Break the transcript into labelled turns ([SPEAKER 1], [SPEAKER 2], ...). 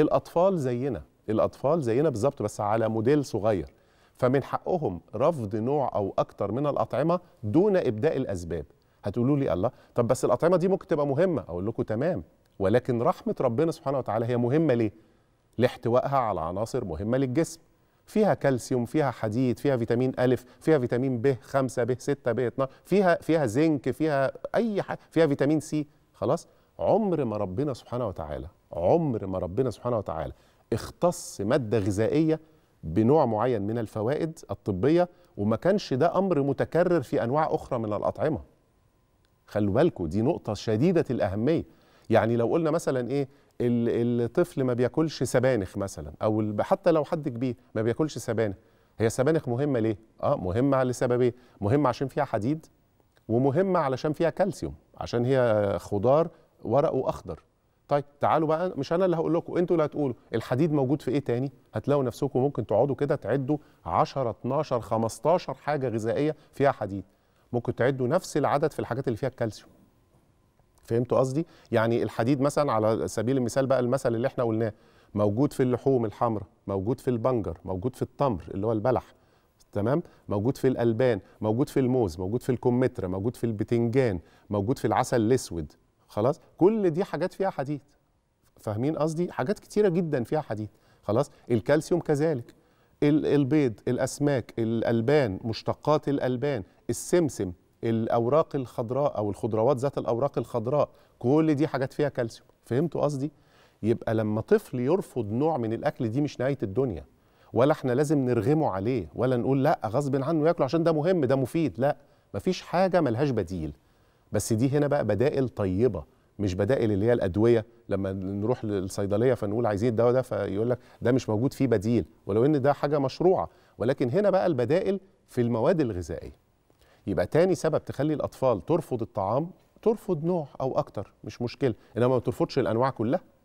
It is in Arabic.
[SPEAKER 1] الاطفال زينا الاطفال زينا بالظبط بس على موديل صغير فمن حقهم رفض نوع او اكتر من الاطعمه دون ابداء الاسباب هتقولوا لي الله طب بس الاطعمه دي ممكن تبقى مهمه اقول لكم تمام ولكن رحمه ربنا سبحانه وتعالى هي مهمه ليه لاحتوائها على عناصر مهمه للجسم فيها كالسيوم فيها حديد فيها فيتامين ألف فيها فيتامين ب 5 ب 6 ب 12 فيها فيها زنك فيها اي حاجه فيها فيتامين سي خلاص عمر ما ربنا سبحانه وتعالى عمر ما ربنا سبحانه وتعالى اختص ماده غذائيه بنوع معين من الفوائد الطبيه وما كانش ده امر متكرر في انواع اخرى من الاطعمه خلوا بالكم دي نقطه شديده الاهميه يعني لو قلنا مثلا ايه الطفل ما بياكلش سبانخ مثلا او حتى لو حد كبير ما بياكلش سبانخ هي السبانخ مهمه ليه اه مهمه لسببين إيه؟ مهمه عشان فيها حديد ومهمه علشان فيها كالسيوم عشان هي خضار ورقه اخضر طيب تعالوا بقى مش انا اللي هقول لكم انتوا اللي هتقولوا الحديد موجود في ايه تاني هتلاقوا نفسكم ممكن تقعدوا كده تعدوا 10 12 15 حاجه غذائيه فيها حديد ممكن تعدوا نفس العدد في الحاجات اللي فيها الكالسيوم فهمتوا قصدي يعني الحديد مثلا على سبيل المثال بقى المثل اللي احنا قلناه موجود في اللحوم الحمراء موجود في البنجر موجود في التمر اللي هو البلح تمام موجود في الالبان موجود في الموز موجود في الكمثرى موجود في البتنجان موجود في العسل الاسود خلاص كل دي حاجات فيها حديد فاهمين قصدي حاجات كتيره جدا فيها حديد خلاص الكالسيوم كذلك البيض الاسماك الالبان مشتقات الالبان السمسم الاوراق الخضراء او الخضروات ذات الاوراق الخضراء كل دي حاجات فيها كالسيوم فهمتوا قصدي يبقى لما طفل يرفض نوع من الاكل دي مش نهايه الدنيا ولا احنا لازم نرغمه عليه ولا نقول لا غصب عنه ياكله عشان ده مهم ده مفيد لا مفيش حاجه ملهاش بديل بس دي هنا بقى بدائل طيبه مش بدائل اللي هي الادويه لما نروح للصيدليه فنقول عايزين الدواء ده فيقول لك ده مش موجود فيه بديل ولو ان ده حاجه مشروعه ولكن هنا بقى البدائل في المواد الغذائيه يبقى تاني سبب تخلي الاطفال ترفض الطعام ترفض نوع او اكتر مش مشكله انما ما ترفضش الانواع كلها